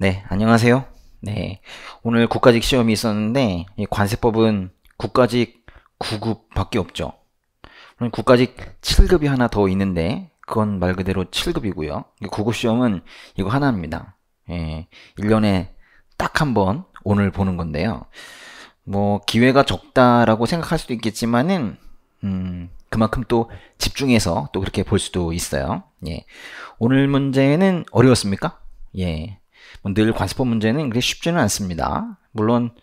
네, 안녕하세요. 네, 오늘 국가직 시험이 있었는데 관세법은 국가직 9급밖에 없죠. 그럼 국가직 7급이 하나 더 있는데 그건 말 그대로 7급이고요. 9급 시험은 이거 하나입니다. 예, 1년에 딱 한번 오늘 보는 건데요. 뭐 기회가 적다라고 생각할 수도 있겠지만은 음, 그만큼 또 집중해서 또 그렇게 볼 수도 있어요. 예. 오늘 문제는 어려웠습니까? 예. 뭐 늘과습법 문제는 그렇게 쉽지는 않습니다. 물론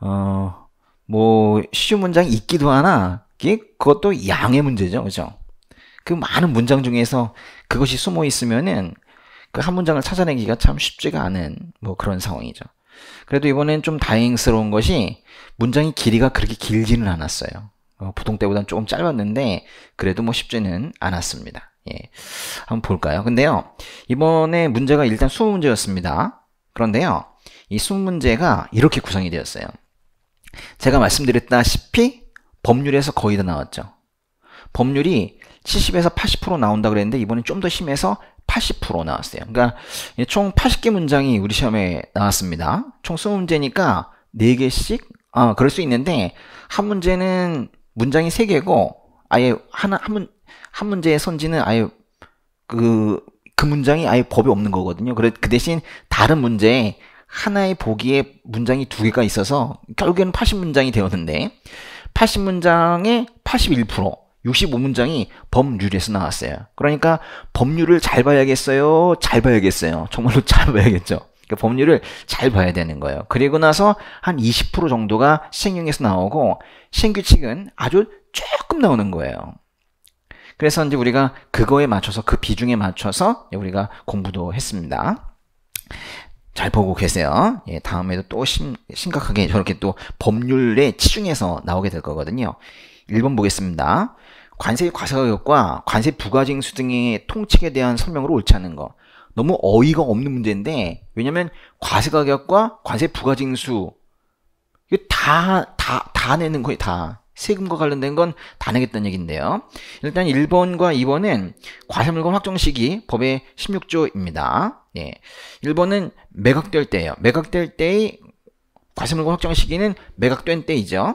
어뭐 시주 문장이 있기도 하나 그것도 양의 문제죠, 그죠? 그 많은 문장 중에서 그것이 숨어 있으면은 그 한 문장을 찾아내기가 참 쉽지가 않은 뭐 그런 상황이죠. 그래도 이번엔 좀 다행스러운 것이 문장의 길이가 그렇게 길지는 않았어요. 어, 보통 때보다는 조금 짧았는데 그래도 뭐 쉽지는 않았습니다. 예. 한번 볼까요? 근데요. 이번에 문제가 일단 수문제였습니다 그런데요. 이수문제가 이렇게 구성이 되었어요. 제가 말씀드렸다시피 법률에서 거의 다 나왔죠. 법률이 70에서 80% 나온다 그랬는데 이번엔 좀 더 심해서 80% 나왔어요. 그러니까 총 80개 문장이 우리 시험에 나왔습니다. 총 20문제니까 4개씩 아, 그럴 수 있는데 한 문제는 문장이 3개고 아예 하나 한 문, 한 문제의 선지는 아예 그, 그 문장이 아예 법이 없는 거거든요. 그래, 그 대신 다른 문제에 하나의 보기에 문장이 두 개가 있어서 결국에는 80문장이 되었는데 80문장의 81%, 65문장이 법률에서 나왔어요. 그러니까 법률을 잘 봐야겠어요. 잘 봐야겠어요. 정말로 잘 봐야겠죠. 그러니까 법률을 잘 봐야 되는 거예요. 그리고 나서 한 20% 정도가 시행령에서 나오고 시행규칙은 아주 조금 나오는 거예요. 그래서 이제 우리가 그거에 맞춰서 그 비중에 맞춰서 우리가 공부도 했습니다. 잘 보고 계세요. 예, 다음에도 또 심, 심각하게 저렇게 또 법률에 치중해서 나오게 될 거거든요. 1번 보겠습니다. 관세 과세가격과 관세 부가징수 등의 통책에 대한 설명으로 옳지 않은 거. 너무 어이가 없는 문제인데 왜냐면 과세가격과 관세 부가징수 이거 다다 다 내는 거예요 다 세금과 관련된 건 다 내겠다는 얘기인데요. 일단 1번과 2번은 과세물건 확정 시기 법의 16조입니다. 예. 1번은 매각될 때예요. 매각될 때의 과세물건 확정 시기는 매각된 때이죠.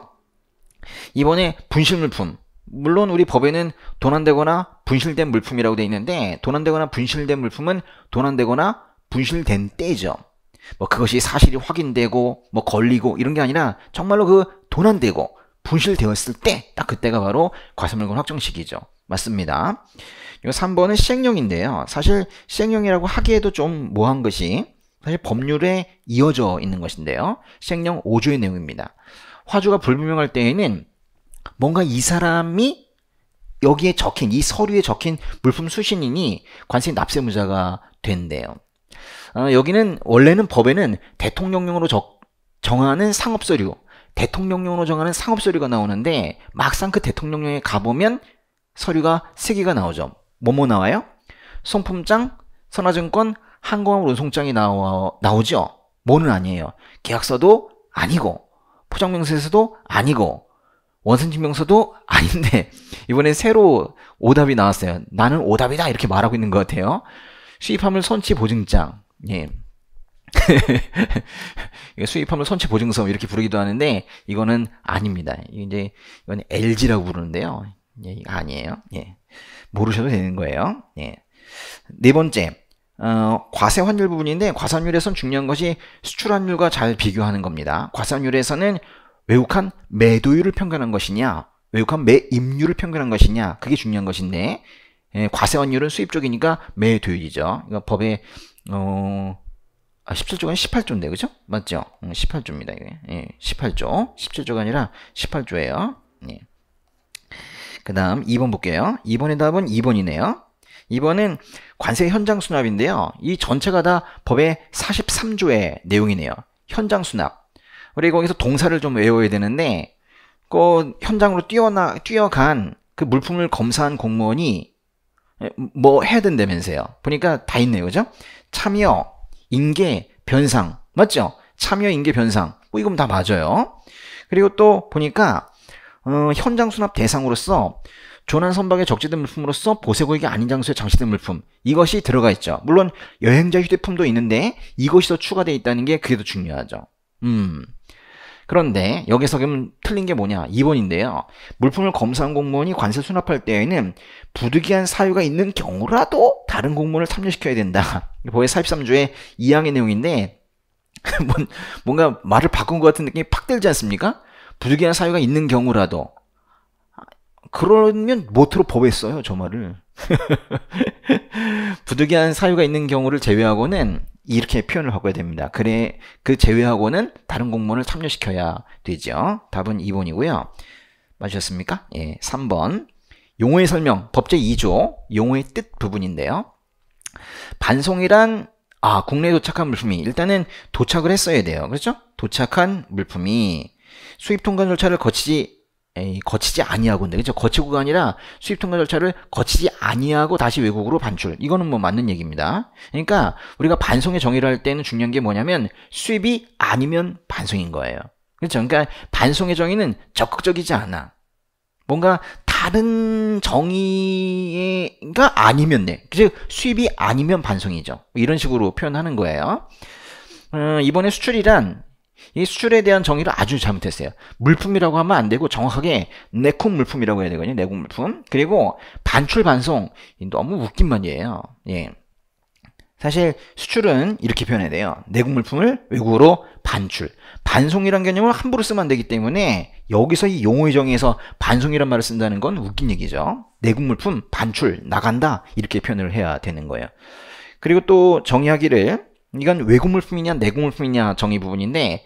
2번에 분실물품 물론 우리 법에는 도난되거나 분실된 물품이라고 되어 있는데 도난되거나 분실된 물품은 도난되거나 분실된 때죠. 뭐 그것이 사실이 확인되고 뭐 걸리고 이런 게 아니라 정말로 그 도난되고 분실되었을 때 딱 그때가 바로 과세물건 확정 시기죠. 맞습니다. 3번은 시행령인데요. 사실 시행령이라고 하기에도 좀 모한 것이 사실 법률에 이어져 있는 것인데요. 시행령 5조의 내용입니다. 화주가 불분명할 때에는 뭔가 이 사람이 여기에 적힌 이 서류에 적힌 물품 수신인이 관세 납세무자가 된대요. 어, 여기는 원래는 법에는 대통령령으로 적, 정하는 상업서류 대통령령으로 정하는 상업 서류가 나오는데 막상 그 대통령령에 가보면 서류가 3개가 나오죠. 뭐뭐 나와요? 송품장, 선화증권, 항공화 운송장이 나오, 나오죠. 뭐는 아니에요. 계약서도 아니고 포장명세서도 아니고 원선증명서도 아닌데 이번에 새로 오답이 나왔어요. 나는 오답이다 이렇게 말하고 있는 것 같아요. 수입함을 선취 보증장. 예. 수입하면 선체 보증서 이렇게 부르기도 하는데 이거는 아닙니다. 이제 이건 LG라고 부르는데요. 예, 아니에요. 예. 모르셔도 되는 거예요. 예. 네 번째. 어, 과세 환율 부분인데 과산율에선 중요한 것이 수출 환율과 잘 비교하는 겁니다. 과산율에서는 외국한 매도율을 평가한 것이냐, 외국한 매입률을 평가한 것이냐, 그게 중요한 것인데 예, 과세 환율은 수입 쪽이니까 매도율이죠. 그러 법에 어, 아, 17조가 18조인데, 그죠? 맞죠? 음, 18조입니다, 이게. 예, 18조. 17조가 아니라 18조예요. 예. 그 다음 2번 볼게요. 2번의 답은 2번이네요. 2번은 관세 현장 수납인데요. 이 전체가 다 법의 43조의 내용이네요. 현장 수납. 우리 거기서 동사를 좀 외워야 되는데, 그 현장으로 뛰어나, 뛰어간 그 물품을 검사한 공무원이 예, 뭐 해야 된다면서요. 보니까 다 있네요. 그죠? 참여, 인계 변상 맞죠? 참여 인계 변상 뭐 이건 다 맞아요. 그리고 또 보니까 어, 현장 수납 대상으로서 조난 선박에 적재된 물품으로서 보세고액이 아닌 장소에 장치된 물품 이것이 들어가 있죠. 물론 여행자 휴대폰도 있는데 이것이 더 추가되어 있다는 게 그게 더 중요하죠. 음. 그런데 여기서 그럼 틀린 게 뭐냐? 2번인데요. 물품을 검사한 공무원이 관세 수납할 때에는 부득이한 사유가 있는 경우라도 다른 공무원을 참여시켜야 된다. 보의 43조의 2항의 내용인데 뭔가 말을 바꾼 것 같은 느낌이 팍 들지 않습니까? 부득이한 사유가 있는 경우라도 그러면 못으로 법에 어요저 말을. 부득이한 사유가 있는 경우를 제외하고는 이렇게 표현을 바꿔야 됩니다. 그래 그 제외하고는 다른 공무원을 참여시켜야 되죠. 답은 2번이고요. 맞으셨습니까? 예, 3번. 용어의 설명, 법제 2조, 용어의 뜻 부분인데요. 반송이란 아, 국내에 도착한 물품이 일단은 도착을 했어야 돼요. 그렇죠? 도착한 물품이 수입 통관 절차를 거치지 거치지 아니하고 근데 그죠 거치고가 아니라 수입 통과 절차를 거치지 아니하고 다시 외국으로 반출 이거는 뭐 맞는 얘기입니다 그러니까 우리가 반송의 정의를 할 때는 중요한 게 뭐냐면 수입이 아니면 반송인 거예요 그렇죠 그러니까 반송의 정의는 적극적이지 않아 뭔가 다른 정의가 아니면 네. 즉 수입이 아니면 반송이죠. 뭐 이런 식으로 표현하는 거예요. 어, 이번에 수출이란 이 수출에 대한 정의를 아주 잘못했어요. 물품이라고 하면 안 되고 정확하게 내콩 물품이라고 해야 되거든요. 내국 물품. 그리고 반출 반송 너무 웃긴 말이에요. 예. 사실 수출은 이렇게 표현해야 돼요. 내국 물품을 외국으로 반출. 반송이란 개념을 함부로 쓰면 안 되기 때문에 여기서 이 용어의 정의에서 반송이란 말을 쓴다는 건 웃긴 얘기죠. 내국 물품 반출 나간다 이렇게 표현을 해야 되는 거예요. 그리고 또 정의하기를 이건 외국 물품이냐 내국 물품이냐 정의 부분인데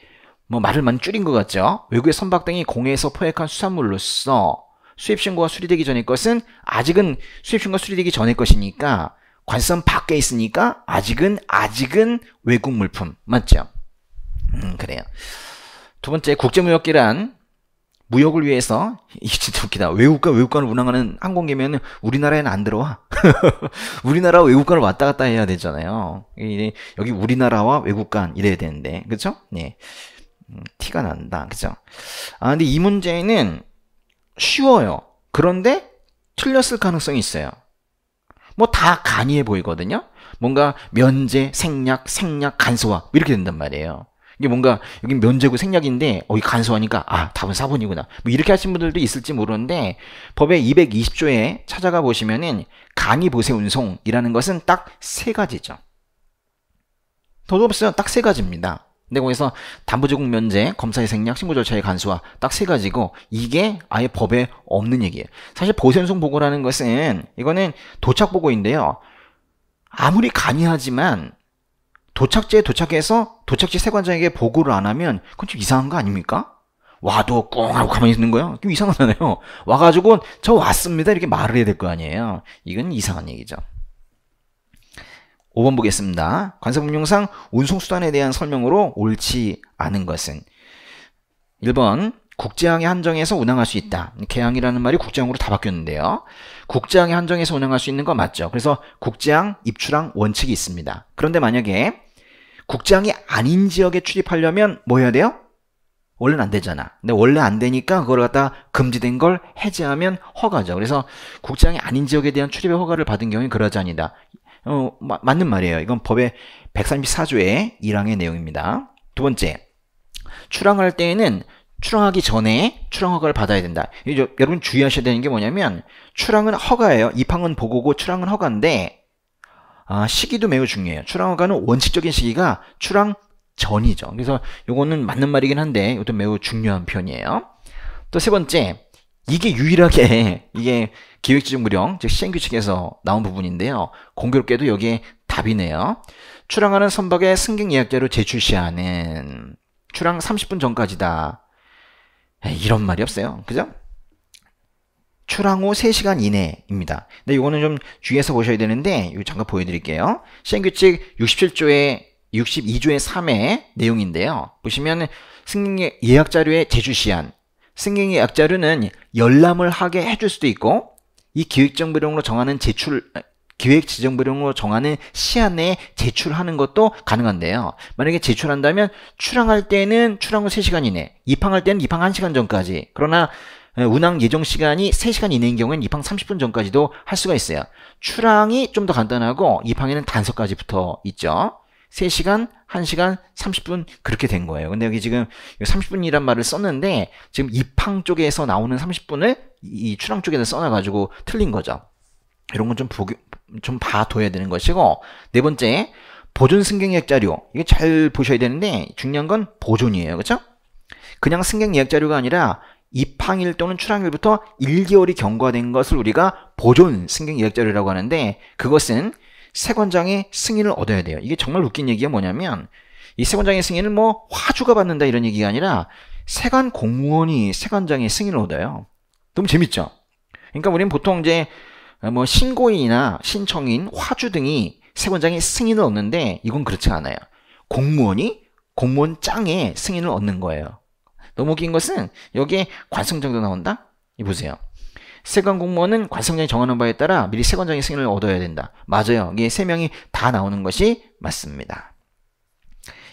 뭐 말을 많이 줄인 것 같죠? 외국의 선박등이 공해에서 포획한 수산물로서 수입신고가 수리되기 전의 것은 아직은 수입신고가 수리되기 전의 것이니까 관선 밖에 있으니까 아직은 아직은 외국 물품 맞죠? 음, 그래요. 두 번째 국제무역기란 무역을 위해서 이게 진짜 웃기다. 외국과 외국관을 운항하는 항공기면 우리나라에는 안 들어와. 우리나라 외국관을 왔다 갔다 해야 되잖아요. 여기 우리나라와 외국관 이래야 되는데 그렇죠? 네. 티가 난다. 그죠? 아, 근데 이 문제는 쉬워요. 그런데 틀렸을 가능성이 있어요. 뭐 다 간이해 보이거든요. 뭔가 면제, 생략, 생략, 간소화 이렇게 된단 말이에요. 이게 뭔가 여기 면제고 생략인데 어, 이 간소화니까 아 답은 4번이구나 뭐 이렇게 하신 분들도 있을지 모르는데 법의 220조에 찾아가 보시면은 간이 보세 운송이라는 것은 딱 세 가지죠. 더도 없어요. 딱 세 가지입니다. 근데 거기서 담보제공 면제, 검사의 생략, 신고 절차의 간소화 딱 세 가지고 이게 아예 법에 없는 얘기예요. 사실 보선송 보고라는 것은 이거는 도착 보고인데요. 아무리 간이하지만 도착지에 도착해서 도착지 세관장에게 보고를 안 하면 그건 좀 이상한 거 아닙니까? 와도 꽁 하고 가만히 있는 거야? 좀 이상하잖아요. 와가지고 저 왔습니다 이렇게 말을 해야 될 거 아니에요. 이건 이상한 얘기죠. 5번 보겠습니다. 관세법령상 운송수단에 대한 설명으로 옳지 않은 것은 1번 국제항의 한정에서 운항할 수 있다. 개항이라는 말이 국제항으로 다 바뀌었는데요. 국제항의 한정에서 운항할 수 있는 거 맞죠. 그래서 국제항, 입출항 원칙이 있습니다. 그런데 만약에 국제항이 아닌 지역에 출입하려면 뭐 해야 돼요? 원래는 안 되잖아. 근데 원래 안 되니까 그걸 갖다 금지된 걸 해제하면 허가죠. 그래서 국제항이 아닌 지역에 대한 출입의 허가를 받은 경우엔 그러지 않니다 어, 마, 맞는 말이에요. 이건 법의 134조의 1항의 내용입니다. 두 번째, 출항할 때에는 출항하기 전에 출항 허가를 받아야 된다. 여러분 주의하셔야 되는 게 뭐냐면 출항은 허가예요. 입항은 보고고 출항은 허가인데 아, 시기도 매우 중요해요. 출항 허가는 원칙적인 시기가 출항 전이죠. 그래서 이거는 맞는 말이긴 한데 이것도 매우 중요한 편이에요. 또 세 번째 이게 유일하게 이게 기획지정 무령 즉 시행 규칙에서 나온 부분인데요. 공교롭게도 여기에 답이네요. 출항하는 선박의 승객 예약자로 제출시하는 출항 30분 전까지다. 에이, 이런 말이 없어요. 그죠? 출항 후 3시간 이내입니다. 근데 이거는 좀 주의해서 보셔야 되는데 이거 잠깐 보여드릴게요. 시행규칙 6 7조에 62조의 3의 내용인데요. 보시면 승객 예, 예약 자료에 제출시한 승객의 약자료는 열람을 하게 해줄 수도 있고 이 기획정비용으로 정하는 제출 기획 지정 비용으로 정하는 시한 내에 제출하는 것도 가능한데요. 만약에 제출한다면 출항할 때는 출항 후 3시간 이내, 입항할 때는 입항 1시간 전까지. 그러나 운항 예정 시간이 3시간 이내인 경우에는 입항 30분 전까지도 할 수가 있어요. 출항이 좀 더 간단하고 입항에는 단서까지 붙어 있죠. 3시간 1시간 30분 그렇게 된 거예요. 근데 여기 지금 30분이란 말을 썼는데 지금 입항 쪽에서 나오는 30분을 이 출항 쪽에다 써놔가지고 틀린 거죠. 이런 건 좀 보기 좀 봐둬야 되는 것이고 네 번째 보존 승객 예약 자료 이게 잘 보셔야 되는데 중요한 건 보존이에요 그렇죠 그냥 승객 예약 자료가 아니라 입항일 또는 출항일부터 1개월이 경과된 것을 우리가 보존 승객 예약 자료라고 하는데 그것은 세관장의 승인을 얻어야 돼요. 이게 정말 웃긴 얘기가 뭐냐면 이 세관장의 승인을 뭐 화주가 받는다 이런 얘기가 아니라 세관 공무원이 세관장의 승인을 얻어요. 너무 재밌죠? 그러니까 우리는 보통 이제 뭐 신고인이나 신청인, 화주 등이 세관장의 승인을 얻는데 이건 그렇지 않아요. 공무원이 공무원 짱의 승인을 얻는 거예요. 너무 웃긴 것은 여기에 관성 정도 나온다? 이 보세요. 세관 공무원은 관성장이 정하는 바에 따라 미리 세관장의 승인을 얻어야 된다. 맞아요. 이게 세 명이 다 나오는 것이 맞습니다.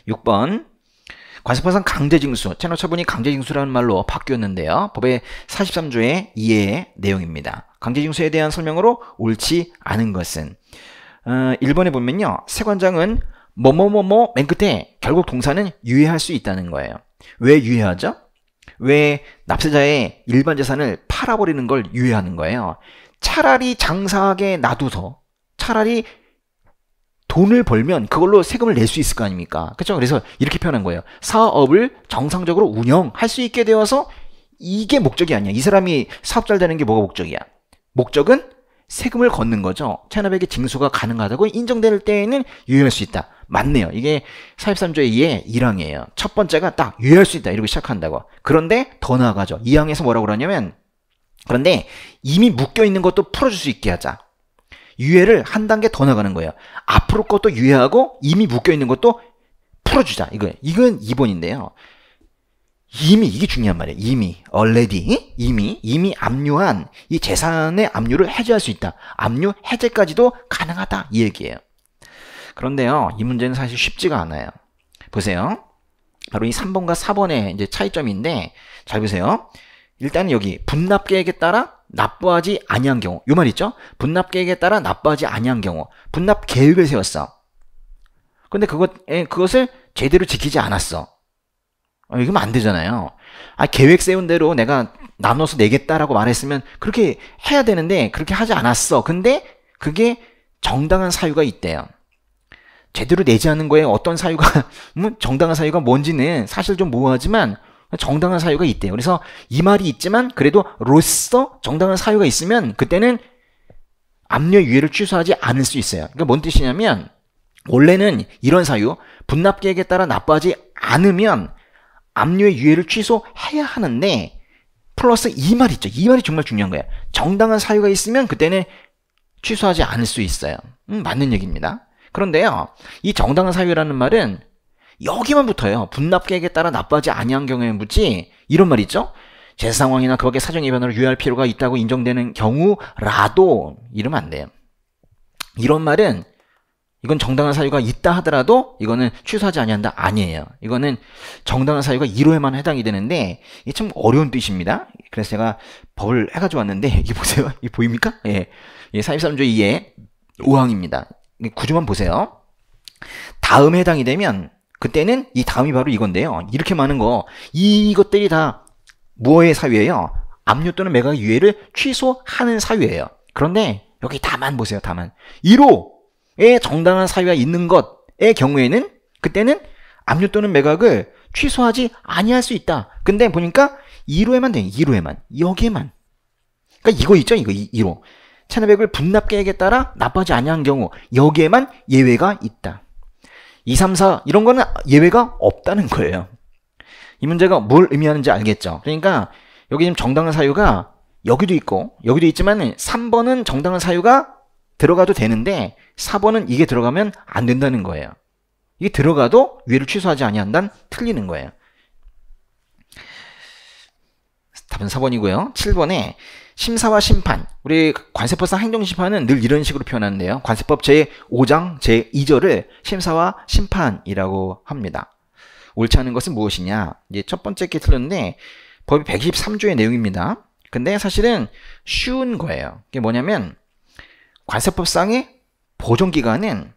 6번 관습법상 강제징수, 채널 처분이 강제징수라는 말로 바뀌었는데요. 법의 43조의 이해의 내용입니다. 강제징수에 대한 설명으로 옳지 않은 것은 어, 1번에 보면요. 세관장은 뭐뭐뭐뭐 맨 끝에 결국 동사는 유예할 수 있다는 거예요. 왜 유예하죠? 왜 납세자의 일반 재산을 팔아버리는 걸 유예하는 거예요. 차라리 장사하게 놔둬서 차라리 돈을 벌면 그걸로 세금을 낼 수 있을 거 아닙니까? 그렇죠? 그래서 이렇게 표현한 거예요. 사업을 정상적으로 운영할 수 있게 되어서 이게 목적이 아니야. 이 사람이 사업잘 되는 게 뭐가 목적이야? 목적은 세금을 걷는 거죠. 체납액의 징수가 가능하다고 인정될 때에는 유효할 수 있다. 맞네요. 이게 43조의 2의 1항이에요. 첫 번째가 딱 유효할 수 있다. 이러고 시작한다고. 그런데 더 나아가죠. 2항에서 뭐라고 그러냐면 그런데 이미 묶여 있는 것도 풀어줄 수 있게 하자. 유예를 한 단계 더 나가는 거예요. 앞으로 것도 유예하고 이미 묶여 있는 것도 풀어주자. 이거 예요 이건 2번인데요. 이미 이게 중요한 말이에요. 이미 already 이미 이미 압류한 이 재산의 압류를 해제할 수 있다. 압류 해제까지도 가능하다 이 얘기예요. 그런데요, 이 문제는 사실 쉽지가 않아요. 보세요. 바로 이 3번과 4번의 이제 차이점인데 잘 보세요. 일단 여기 분납계획에 따라 납부하지 아니한 경우 요 말 있죠? 분납계획에 따라 납부하지 아니한 경우 분납계획을 세웠어. 근데 그것 그것을 제대로 지키지 않았어. 아, 이러면 안 되잖아요. 아, 계획 세운 대로 내가 나눠서 내겠다라고 말했으면 그렇게 해야 되는데 그렇게 하지 않았어. 근데 그게 정당한 사유가 있대요. 제대로 내지 않은 거에 어떤 사유가 음, 정당한 사유가 뭔지는 사실 좀 모호하지만 정당한 사유가 있대요. 그래서 이 말이 있지만 그래도 로써 정당한 사유가 있으면 그때는 압류 유예를 취소하지 않을 수 있어요. 그러니까 뭔 뜻이냐면 원래는 이런 사유 분납계획에 따라 납부하지 않으면 압류의 유예를 취소해야 하는데 플러스 이 말 있죠. 이 말이 정말 중요한 거예요. 정당한 사유가 있으면 그때는 취소하지 않을 수 있어요. 음, 맞는 얘기입니다. 그런데요. 이 정당한 사유라는 말은 여기만 붙어요. 분납계획에 따라 납부하지 아니한 경우에 묻지 이런 말 있죠. 재 상황이나 그 밖의 사정 위변으로 유예할 필요가 있다고 인정되는 경우라도 이러면 안 돼요. 이런 말은 이건 정당한 사유가 있다 하더라도 이거는 취소하지 아니한다 아니에요. 이거는 정당한 사유가 1호에만 해당이 되는데 이게 참 어려운 뜻입니다. 그래서 제가 법을 해가지고 왔는데 이게 보세요. 이게 보입니까? 예, 예 43조 2의 우항입니다 구조만 보세요. 다음에 해당이 되면 그때는 이 다음이 바로 이건데요. 이렇게 많은 거 이것들이 다무어의 사유예요? 압류 또는 매각의 유예를 취소하는 사유예요. 그런데 여기 다만 보세요. 다만 1호 의 정당한 사유가 있는 것의 경우에는 그때는 압류 또는 매각을 취소하지 아니할 수 있다. 근데 보니까 2로에만 돼. 2로에만. 여기에만. 그러니까 이거 있죠? 이거 2로. 체납액을 분납계획에 따라 납부하지 아니한 경우 여기에만 예외가 있다. 2, 3, 4 이런 거는 예외가 없다는 거예요. 이 문제가 뭘 의미하는지 알겠죠? 그러니까 여기 지금 정당한 사유가 여기도 있고 여기도 있지만 3번은 정당한 사유가 들어가도 되는데 4번은 이게 들어가면 안 된다는 거예요. 이게 들어가도 위를 취소하지 아니한다는 틀리는 거예요. 답은 4번이고요. 7번에 심사와 심판. 우리 관세법상 행정심판은 늘 이런 식으로 표현하는데요. 관세법 제5장 제2절을 심사와 심판이라고 합니다. 옳지 않은 것은 무엇이냐? 이제 첫 번째 게 틀렸는데 법이 123조의 내용입니다. 근데 사실은 쉬운 거예요. 그게 뭐냐면 관세법상의 보존 기간은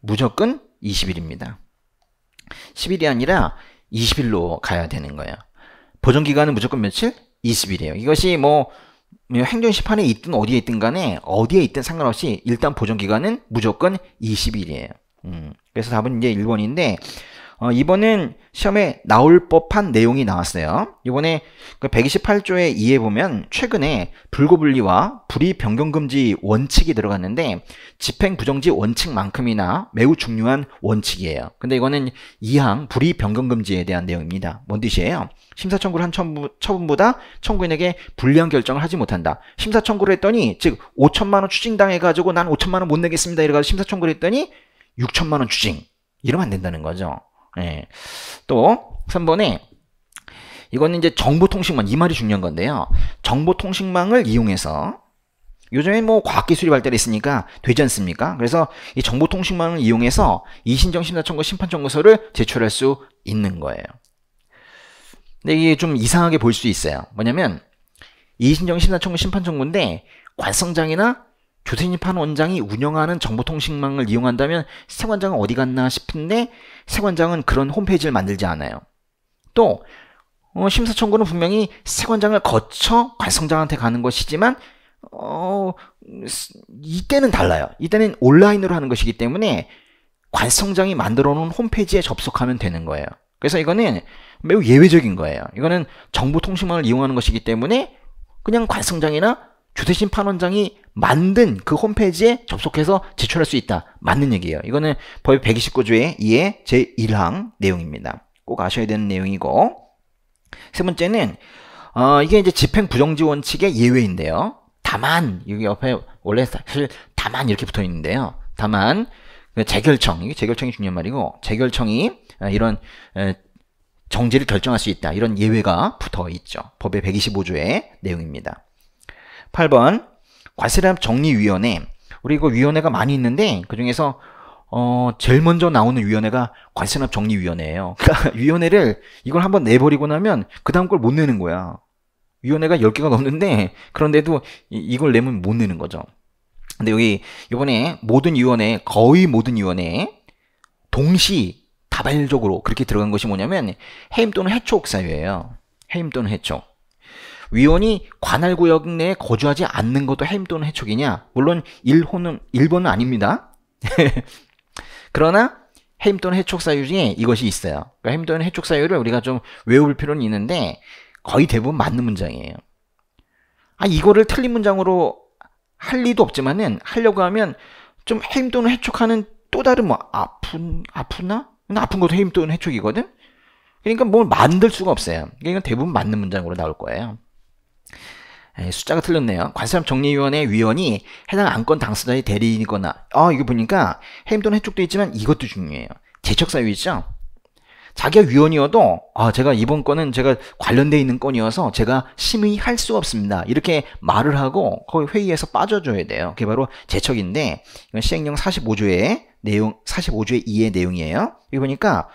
무조건 20일입니다. 10일이 아니라 20일로 가야 되는 거예요. 보존 기간은 무조건 며칠? 20일이에요. 이것이 뭐, 뭐 행정 시판에 있든 어디에 있든 간에 어디에 있든 상관없이 일단 보존 기간은 무조건 20일이에요. 음, 그래서 답은 이제 1번인데 어, 이번엔 시험에 나올 법한 내용이 나왔어요. 이번에 그 128조의 2해 보면 최근에 불고분리와 불이변경금지 원칙이 들어갔는데 집행부정지 원칙만큼이나 매우 중요한 원칙이에요. 근데 이거는 2항 불이변경금지에 대한 내용입니다. 뭔 뜻이에요? 심사청구를 한 처분보다 청구인에게 불리한 결정을 하지 못한다. 심사청구를 했더니 즉 5천만원 추징당해가지고 난 5천만원 못 내겠습니다. 이래가지고 심사청구를 했더니 6천만원 추징. 이러면 안 된다는 거죠. 예. 또 3번에 이거는 이제 정보통신망 이 말이 중요한 건데요. 정보통신망을 이용해서 요즘에 뭐 과학기술이 발달했으니까 되지 않습니까? 그래서 이 정보통신망을 이용해서 이신정심사청구 심판청구서를 제출할 수 있는 거예요. 근데 이게 좀 이상하게 볼 수 있어요. 뭐냐면 이신정심사청구 심판청구인데 관성장이나 조세님 판 원장이 운영하는 정보통신망을 이용한다면 세관장은 어디 갔나 싶은데 세관장은 그런 홈페이지를 만들지 않아요. 또 어, 심사청구는 분명히 세관장을 거쳐 관성장한테 가는 것이지만 어, 이때는 달라요. 이때는 온라인으로 하는 것이기 때문에 관성장이 만들어 놓은 홈페이지에 접속하면 되는 거예요. 그래서 이거는 매우 예외적인 거예요. 이거는 정보통신망을 이용하는 것이기 때문에 그냥 관성장이나 주대심 판원장이 만든 그 홈페이지에 접속해서 제출할 수 있다. 맞는 얘기예요. 이거는 법의 129조의 2의 제1항 내용입니다. 꼭 아셔야 되는 내용이고 세 번째는 어, 이게 이제 집행 부정지 원칙의 예외인데요. 다만 여기 옆에 원래 사실 다만 이렇게 붙어 있는데요. 다만 그 재결청 이게 재결청이 중요한 말이고 재결청이 어, 이런 정지를 결정할 수 있다. 이런 예외가 붙어 있죠. 법의 125조의 내용입니다. 8번 과세법 정리위원회 우리 이거 위원회가 많이 있는데 그중에서 어 제일 먼저 나오는 위원회가 관세납 정리위원회예요. 그러니까 위원회를 이걸 한번 내버리고 나면 그 다음 걸 못 내는 거야. 위원회가 10개가 넘는데 그런데도 이, 걸 내면 못 내는 거죠. 근데 여기 이번에 모든 위원회 거의 모든 위원회 동시 다발적으로 그렇게 들어간 것이 뭐냐면 해임 또는 해촉 사유예요. 해임 또는 해촉. 위원이 관할 구역 내에 거주하지 않는 것도 해임 또는 해촉이냐? 물론 일본은 일본은 아닙니다. 그러나 해임 또는 해촉 사유 중에 이것이 있어요. 그러니까 해임 또는 해촉 사유를 우리가 좀 외울 필요는 있는데 거의 대부분 맞는 문장이에요. 아 이거를 틀린 문장으로 할 리도 없지만은 하려고 하면 좀 해임 또는 해촉하는 또 다른 뭐 아픈 아프나? 아픈 것도 해임 또는 해촉이거든. 그러니까 뭘 만들 수가 없어요. 그러니까 이건 대부분 맞는 문장으로 나올 거예요. 예, 숫자가 틀렸네요. 관세음정리위원회 위원이 해당 안건 당사자의 대리인이거나 아 이거 보니까 해임 또는 해촉도 있지만 이것도 중요해요. 제척사유 있죠? 자기가 위원이어도 아 제가 이번 건은 제가 관련돼 있는 건이어서 제가 심의할 수 없습니다. 이렇게 말을 하고 거의 회의에서 빠져줘야 돼요. 그게 바로 제척인데 이건 시행령 45조의 내용 45조의 2의 내용이에요. 이거 보니까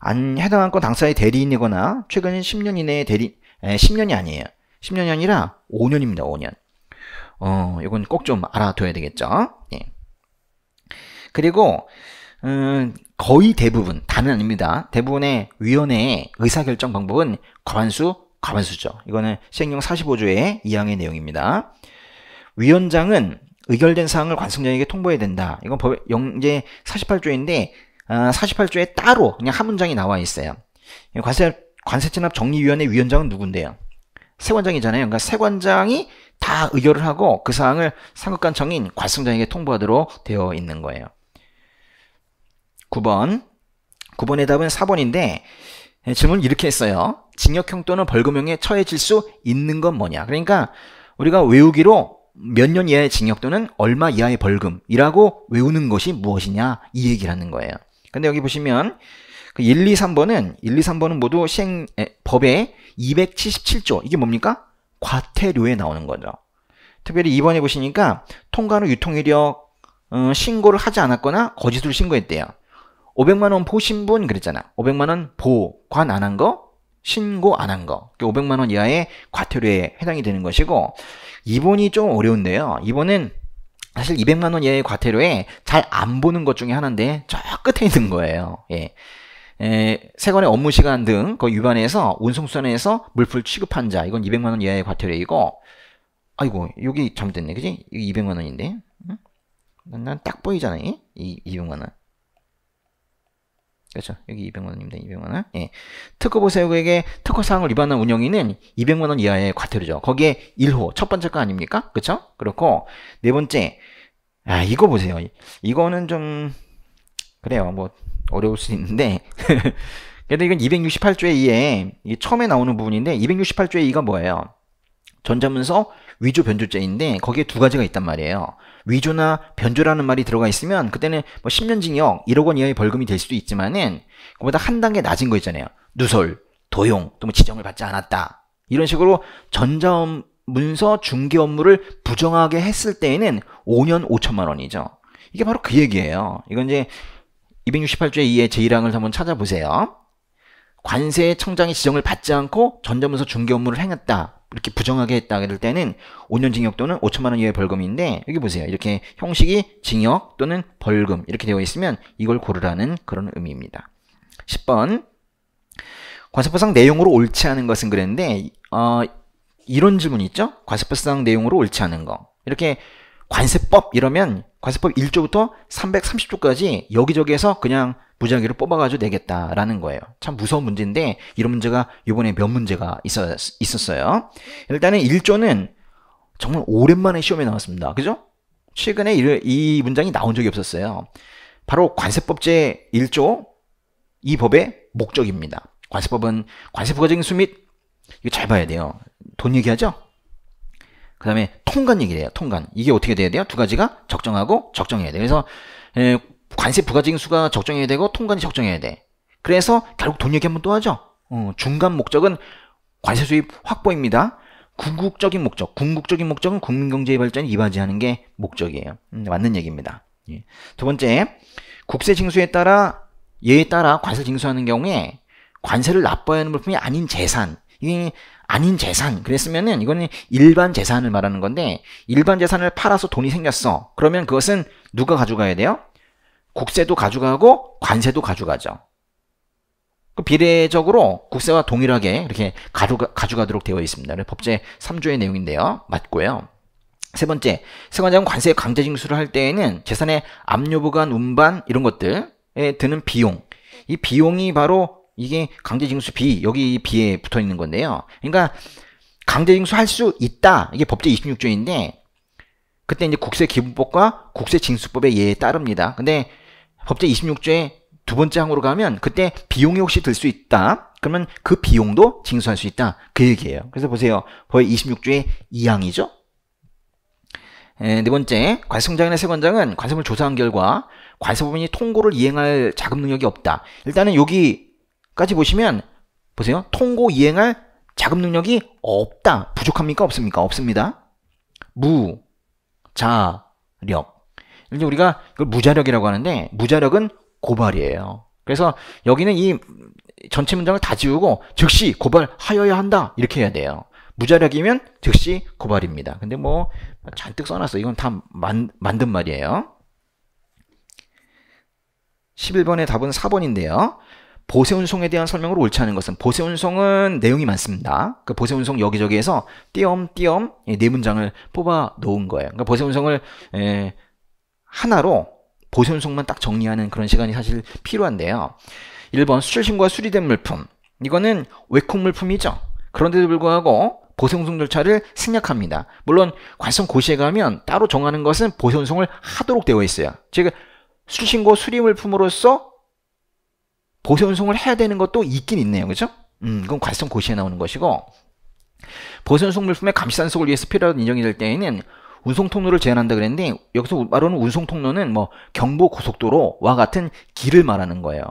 안해당안건 당사의 대리인이거나 최근 10년 이내에 대리 에, 예, 10년이 아니에요. 10년이 아니라 5년입니다. 5년. 어, 이건 꼭 좀 알아둬야 되겠죠. 예. 그리고 음, 거의 대부분, 다는 아닙니다. 대부분의 위원회의 의사결정 방법은 과반수, 과반수죠. 이거는 시행령 45조의 이항의 내용입니다. 위원장은 의결된 사항을 관성장에게 통보해야 된다. 이건 법, 영제 48조인데, 아, 48조에 따로 그냥 한 문장이 나와 있어요. 관세, 관세체납 정리위원회 위원장은 누군데요? 세관장이잖아요. 그러니까 세관장이 다 의결을 하고 그 사항을 상급관청인 괄승장에게 통보하도록 되어 있는 거예요. 9번. 9번의 답은 4번인데 예, 질문을 이렇게 했어요. 징역형 또는 벌금형에 처해질 수 있는 건 뭐냐. 그러니까 우리가 외우기로 몇 년 이하의 징역 또는 얼마 이하의 벌금이라고 외우는 것이 무엇이냐 이 얘기를 하는 거예요. 근데 여기 보시면 1, 2, 3번은 1, 2, 3번은 모두 시행 법의 277조 이게 뭡니까? 과태료에 나오는 거죠. 특별히 2번에 보시니까 통관 후 유통이력 음, 신고를 하지 않았거나 거짓으로 신고했대요. 500만 원 보신분 그랬잖아. 500만 원 보관 안 한 거, 신고 안 한 거. 500만 원 이하의 과태료에 해당이 되는 것이고 2번이 좀 어려운데요. 2번은 사실 200만 원 이하의 과태료에 잘 안 보는 것 중에 하나인데 저 끝에 있는 거예요. 예. 에, 세관의 업무 시간 등 그 위반해서 운송수단에서 물품을 취급한 자 이건 200만 원 이하의 과태료이고 아이고 여기 잘못됐네 그지? 이 200만 원인데 응? 난딱 보이잖아 이, 이 200만 원 그렇죠. 여기 200만원입니다. 200만원. 예. 특허보 세우에게 특허사항을 위반한 운영인은 200만원 이하의 과태료죠. 거기에 1호, 첫 번째 거 아닙니까? 그렇죠? 그렇고, 네 번째. 아, 이거 보세요. 이거는 좀, 그래요. 뭐, 어려울 수 있는데 그래도 이건 268조의 2에 처음에 나오는 부분인데 268조의 2가 뭐예요? 전자문서 위조 변조죄인데 거기에 두 가지가 있단 말이에요. 위조나 변조라는 말이 들어가 있으면 그때는 뭐 10년 징역 1억 원 이하의 벌금이 될 수도 있지만은 그보다 한 단계 낮은 거 있잖아요. 누설, 도용, 또 뭐 지정을 받지 않았다. 이런 식으로 전자문서 중개 업무를 부정하게 했을 때에는 5년 5천만 원이죠. 이게 바로 그 얘기예요. 이건 이제 268조의 2의 제1항을 한번 찾아보세요. 관세의 청장이 지정을 받지 않고 전자문서 중개 업무를 행했다. 이렇게 부정하게 했다 이럴 때는 5년 징역 또는 5천만 원 이하의 벌금인데 여기 보세요. 이렇게 형식이 징역 또는 벌금 이렇게 되어 있으면 이걸 고르라는 그런 의미입니다. 10번 관세법상 내용으로 옳지 않은 것은 그랬는데 어, 이런 질문이 있죠. 관세법상 내용으로 옳지 않은 거. 이렇게 관세법 이러면 관세법 1조부터 330조까지 여기저기에서 그냥 무작위로 뽑아가지고 내겠다라는 거예요. 참 무서운 문제인데 이런 문제가 이번에 몇 문제가 있었, 있었어요. 일단은 1조는 정말 오랜만에 시험에 나왔습니다. 그죠? 최근에 이, 이 문장이 나온 적이 없었어요. 바로 관세법 제1조 이 법의 목적입니다. 관세법은 관세부과징수 및 이거 잘 봐야 돼요. 돈 얘기하죠? 그 다음에 통관 얘기를 해요. 통관. 이게 어떻게 돼야 돼요? 두 가지가 적정하고 적정해야 돼. 요 그래서 에, 관세 부가징수가 적정해야 되고 통관이 적정해야 돼. 그래서 결국 돈 얘기 한 번 또 하죠. 어, 중간 목적은 관세 수입 확보입니다. 궁극적인 목적, 궁극적인 목적은 국민 경제의 발전을 이바지하는 게 목적이에요. 음, 맞는 얘기입니다. 예. 두 번째, 국세 징수에 따라 예에 따라 관세 징수하는 경우에 관세를 납부 하는 물품이 아닌 재산, 이게 아닌 재산. 그랬으면은 이거는 일반 재산을 말하는 건데 일반 재산을 팔아서 돈이 생겼어. 그러면 그것은 누가 가져가야 돼요? 국세도 가져가고 관세도 가져가죠. 그 비례적으로 국세와 동일하게 이렇게 가져가, 가도록 되어 있습니다. 법제 3조의 내용인데요. 맞고요. 세 번째, 세관장은 관세 강제 징수를 할 때에는 재산의 압류 부관 운반 이런 것들에 드는 비용, 이 비용이 바로 이게 강제징수 B 여기 B에 붙어 있는 건데요. 그러니까 강제징수 할 수 있다 이게 법제 26조인데 그때 이제 국세기본법과 국세징수법의 예에 따릅니다. 근데 법제 26조의 두 번째 항으로 가면 그때 비용이 혹시 들 수 있다. 그러면 그 비용도 징수할 수 있다. 그 얘기예요. 그래서 보세요. 법의 26조의 2항이죠. 네 번째, 과세공장이나 세관장은 과세물 조사한 결과 과세법인이 통고를 이행할 자금 능력이 없다. 일단은 여기 까지 보시면 보세요. 통고 이행할 자금 능력이 없다. 부족합니까? 없습니까? 없습니다. 무, 자, 력. 이제 우리가 이걸 무자력이라고 하는데 무자력은 고발이에요. 그래서 여기는 이 전체 문장을 다 지우고 즉시 고발하여야 한다. 이렇게 해야 돼요. 무자력이면 즉시 고발입니다. 근데 뭐 잔뜩 써놨어. 이건 다 만, 만든 말이에요. 11번의 답은 4번인데요. 보세운송에 대한 설명으로 옳지 않은 것은 보세운송은 내용이 많습니다. 그 보세운송 여기저기에서 띄엄띄엄 예, 네 문장을 뽑아 놓은 거예요. 그러니까 보세운송을 에, 예, 하나로 보세운송만 딱 정리하는 그런 시간이 사실 필요한데요. 1번 수출신고와 수리된 물품 이거는 외국 물품이죠. 그런데도 불구하고 보세운송 절차를 생략합니다. 물론 관성 고시에 가면 따로 정하는 것은 보세운송을 하도록 되어 있어요. 즉 수신고 수리물품으로서 보세 운송을 해야 되는 것도 있긴 있네요. 그죠? 음, 그건 과세성 고시에 나오는 것이고 보세 운송 물품의 감시단속을 위해서 필요하다고 인정이 될 때에는 운송 통로를 제한한다 그랬는데 여기서 말하는 운송 통로는 뭐 경보 고속도로와 같은 길을 말하는 거예요.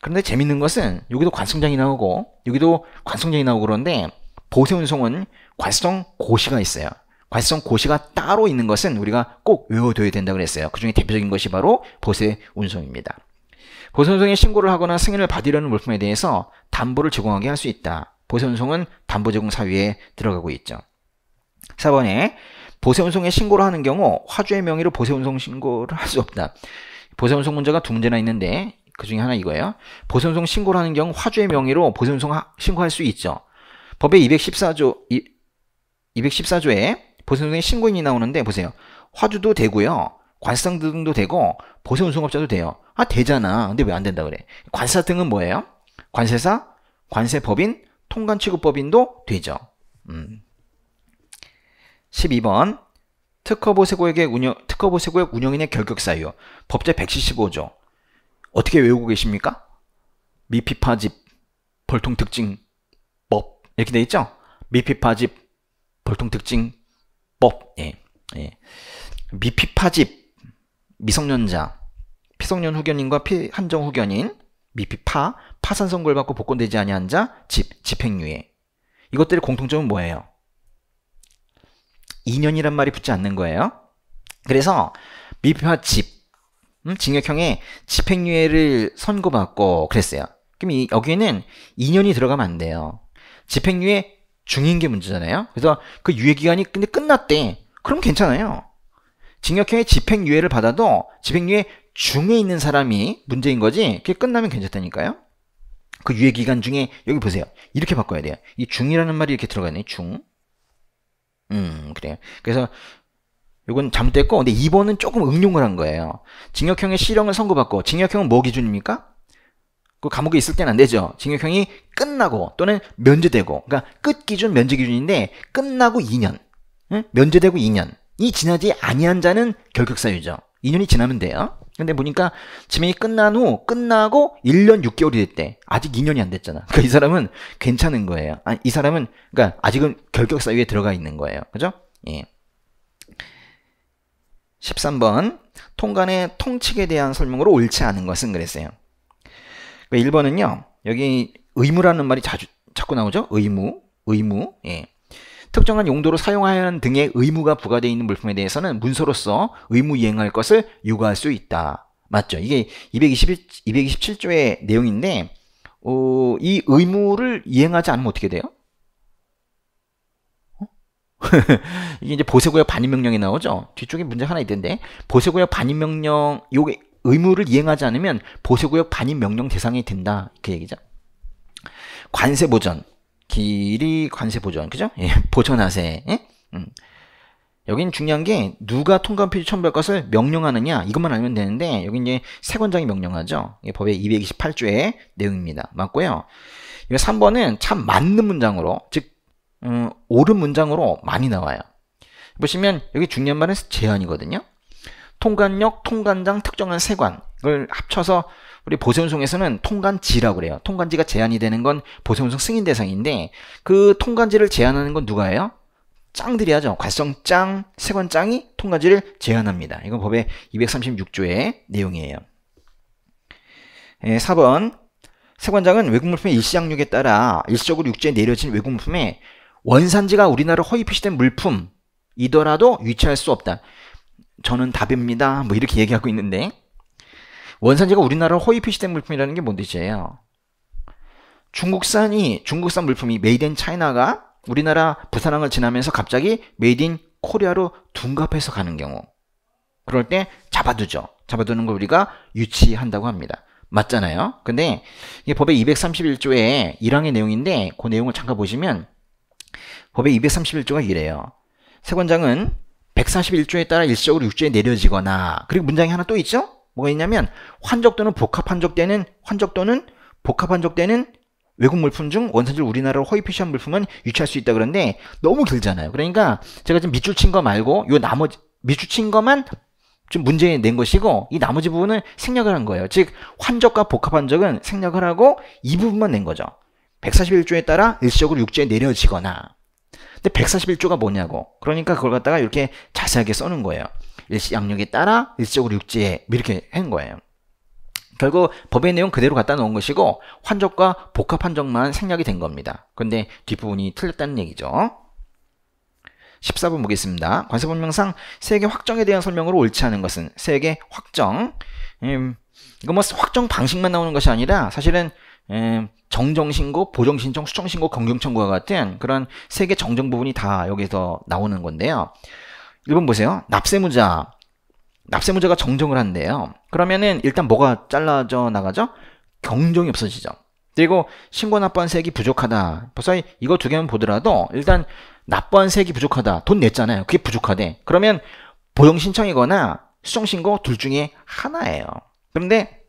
그런데 재밌는 것은 여기도 관성장이 나오고 여기도 관성장이 나오고 그러는데 보세 운송은 관성 고시가 있어요. 관성 고시가 따로 있는 것은 우리가 꼭 외워둬야 된다 그랬어요. 그 중에 대표적인 것이 바로 보세 운송입니다. 보선송에 신고를 하거나 승인을 받으려는 물품에 대해서 담보를 제공하게 할 수 있다. 보선송은 담보 제공 사유에 들어가고 있죠. 4번에 보세운송에 신고를 하는 경우 화주의 명의로 보세운송 신고를 할 수 없다. 보세운송 문제가 두 문제나 있는데 그 중에 하나 이거예요. 보세운송 신고를 하는 경우 화주의 명의로 보세운송 신고할 수 있죠. 법의 214조 214조에 보세운송의 신고인이 나오는데 보세요. 화주도 되고요. 관상 등도 되고 보세 운송업자도 돼요. 아 되잖아. 근데 왜 안 된다 그래? 관사 등은 뭐예요? 관세사, 관세법인, 통관취급법인도 되죠. 음. 12번 특허보세구역의 운영 특허보세구역 운영인의 결격사유 법제 175조 어떻게 외우고 계십니까? 미피파집 벌통특징법 이렇게 돼 있죠? 미피파집 벌통특징법 예. 예. 미피파집 미성년자, 피성년 후견인과 피한정 후견인, 미피파, 파산선고를 받고 복권되지 아니한 자, 집, 집행유예. 이것들의 공통점은 뭐예요? 2년이란 말이 붙지 않는 거예요. 그래서 미피파 집, 음, 징역형에 집행유예를 선고받고 그랬어요. 그럼 이, 여기에는 2년이 들어가면 안 돼요. 집행유예 중인 게 문제잖아요. 그래서 그 유예 기간이 근데 끝났대. 그럼 괜찮아요. 징역형의 집행유예를 받아도 집행유예 중에 있는 사람이 문제인 거지 그게 끝나면 괜찮다니까요. 그 유예 기간 중에 여기 보세요. 이렇게 바꿔야 돼요. 이 중이라는 말이 이렇게 들어가네. 중. 음 그래요. 그래서 이건 잘못됐고 근데 2번은 조금 응용을 한 거예요. 징역형의 실형을 선고받고 징역형은 뭐 기준입니까? 그 감옥에 있을 때는 안 되죠. 징역형이 끝나고 또는 면제되고 그러니까 끝 기준 면제 기준인데 끝나고 2년 응? 면제되고 2년 이 지나지 아니한 자는 결격사유죠. 2년이 지나면 돼요. 근데 보니까 지명이 끝난 후 끝나고 1년 6개월이 됐대. 아직 2년이 안 됐잖아. 그러니까 이 사람은 괜찮은 거예요. 아니, 이 사람은 그러니까 아직은 결격 사유에 들어가 있는 거예요. 그죠? 예. 13번 통관의 통칙에 대한 설명으로 옳지 않은 것은 그랬어요. 그러니까 1번은요. 여기 의무라는 말이 자주 자꾸 나오죠? 의무, 의무. 예. 특정한 용도로 사용하는 등의 의무가 부과되어 있는 물품에 대해서는 문서로서 의무 이행할 것을 요구할 수 있다. 맞죠? 이게 221, 227조의 내용인데 어, 이 의무를 이행하지 않으면 어떻게 돼요? 어? 이게 이제 보세구역 반입명령이 나오죠. 뒤쪽에 문제 가 하나 있던데 보세구역 반입명령 요게 의무를 이행하지 않으면 보세구역 반입명령 대상이 된다. 그 얘기죠. 관세 보전 길이 관세 보전, 그죠? 예, 보전하세. 예? 음. 여긴 중요한 게 누가 통관 표지 첨부할 것을 명령하느냐 이것만 알면 되는데 여기 이제 세관장이 명령하죠. 이게 법의 228조의 내용입니다. 맞고요. 3번은 참 맞는 문장으로 즉 음, 옳은 문장으로 많이 나와요. 보시면 여기 중요한 말은 제한이거든요. 통관역, 통관장, 특정한 세관 이걸 합쳐서 우리 보세운송에서는 통관지라고 그래요. 통관지가 제한이 되는 건 보세운송 승인 대상인데 그 통관지를 제한하는 건 누가예요? 짱들이 하죠. 괄성짱, 세관짱이 통관지를 제한합니다. 이건 법의 236조의 내용이에요. 예, 4번 세관장은 외국물품의 일시양육에 따라 일시적으로 육지에 내려진 외국물품의 원산지가 우리나라 허위 표시된 물품이더라도 유치할 수 없다. 저는 답입니다. 뭐 이렇게 얘기하고 있는데 원산지가 우리나라로 허위 표시된 물품이라는 게 뭔 뜻이에요? 중국산이 중국산 물품이 메이드 인 차이나가 우리나라 부산항을 지나면서 갑자기 메이드 인 코리아로 둔갑해서 가는 경우 그럴 때 잡아두죠. 잡아두는 걸 우리가 유치한다고 합니다. 맞잖아요. 근데 이게 법의 231조의 1항의 내용인데 그 내용을 잠깐 보시면 법의 231조가 이래요. 세관장은 141조에 따라 일시적으로 육조에 내려지거나 그리고 문장이 하나 또 있죠? 뭐가 있냐면 환적도는 복합 환적되는 환적도는 복합 환적되는 외국 물품 중원산지 우리나라로 허위 표시한 물품은 유치할 수 있다 그런데 너무 길잖아요. 그러니까 제가 지금 밑줄 친 거 말고 요 나머지 밑줄 친 거만 좀 문제 낸 것이고 이 나머지 부분은 생략을 한 거예요. 즉 환적과 복합 환적은 생략을 하고 이 부분만 낸 거죠. 141조에 따라 일시적으로 육지에 내려지거나 근데 141조가 뭐냐고 그러니까 그걸 갖다가 이렇게 자세하게 써는 거예요. 일시 양육에 따라 일시적으로 육지에 이렇게 한 거예요. 결국 법의 내용 그대로 갖다 놓은 것이고 환적과 복합 환적만 생략이 된 겁니다. 근데 뒷부분이 틀렸다는 얘기죠. 14번 보겠습니다. 관세법령상 세액 확정에 대한 설명으로 옳지 않은 것은 세액 확정 음, 이거 뭐 확정 방식만 나오는 것이 아니라 사실은 음, 정정신고, 보정신청, 수정신고, 검경청구와 같은 그런 세개 정정 부분이 다 여기서 나오는 건데요. 1번 보세요. 납세무자. 납세무자가 정정을 한대요. 그러면은 일단 뭐가 잘라져 나가죠? 경정이 없어지죠. 그리고 신고 납부한세액이 부족하다. 벌써 이거 두 개만 보더라도 일단 납부한세액이 부족하다. 돈 냈잖아요. 그게 부족하대. 그러면 보용 신청이거나 수정 신고 둘 중에 하나예요. 그런데